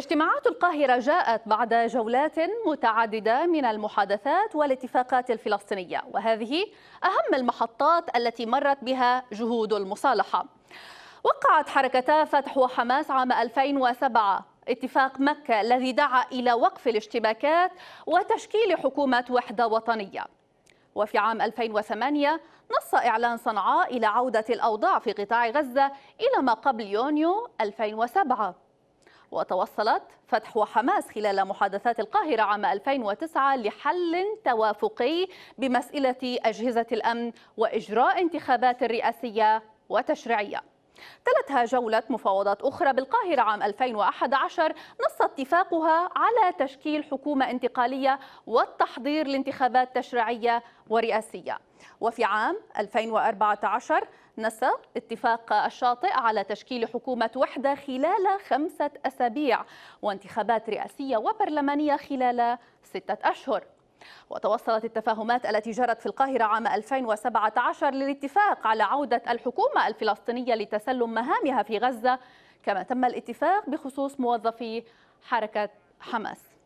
اجتماعات القاهرة جاءت بعد جولات متعددة من المحادثات والاتفاقات الفلسطينية وهذه أهم المحطات التي مرت بها جهود المصالحة وقعت حركتا فتح وحماس عام 2007 اتفاق مكة الذي دعا إلى وقف الاشتباكات وتشكيل حكومة وحدة وطنية وفي عام 2008 نص إعلان صنعاء إلى عودة الأوضاع في قطاع غزة إلى ما قبل يونيو 2007 وتوصلت فتح وحماس خلال محادثات القاهرة عام 2009 لحل توافقي بمسألة أجهزة الأمن وإجراء انتخابات رئاسية وتشريعية تلتها جولة مفاوضات أخرى بالقاهرة عام 2011 نص اتفاقها على تشكيل حكومة انتقالية والتحضير لانتخابات تشريعية ورئاسية وفي عام 2014 نسى اتفاق الشاطئ على تشكيل حكومة وحدة خلال خمسة أسابيع وانتخابات رئاسية وبرلمانية خلال ستة أشهر وتوصلت التفاهمات التي جرت في القاهرة عام 2017 للاتفاق على عودة الحكومة الفلسطينية لتسلم مهامها في غزة كما تم الاتفاق بخصوص موظفي حركة حماس